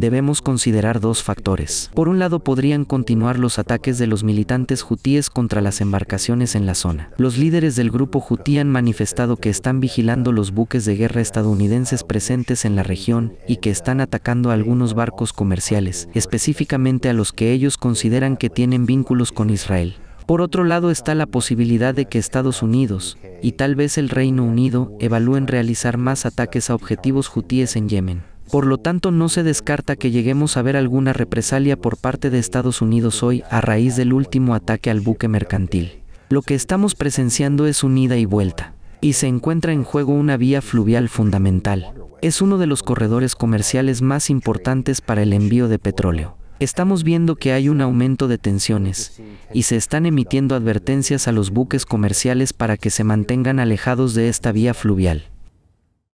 debemos considerar dos factores. Por un lado podrían continuar los ataques de los militantes hutíes contra las embarcaciones en la zona. Los líderes del grupo hutí han manifestado que están vigilando los buques de guerra estadounidenses presentes en la región y que están atacando algunos barcos comerciales, específicamente a los que ellos consideran que tienen vínculos con Israel. Por otro lado está la posibilidad de que Estados Unidos, y tal vez el Reino Unido, evalúen realizar más ataques a objetivos hutíes en Yemen. Por lo tanto, no se descarta que lleguemos a ver alguna represalia por parte de Estados Unidos hoy a raíz del último ataque al buque mercantil. Lo que estamos presenciando es un ida y vuelta, y se encuentra en juego una vía fluvial fundamental. Es uno de los corredores comerciales más importantes para el envío de petróleo. Estamos viendo que hay un aumento de tensiones y se están emitiendo advertencias a los buques comerciales para que se mantengan alejados de esta vía fluvial.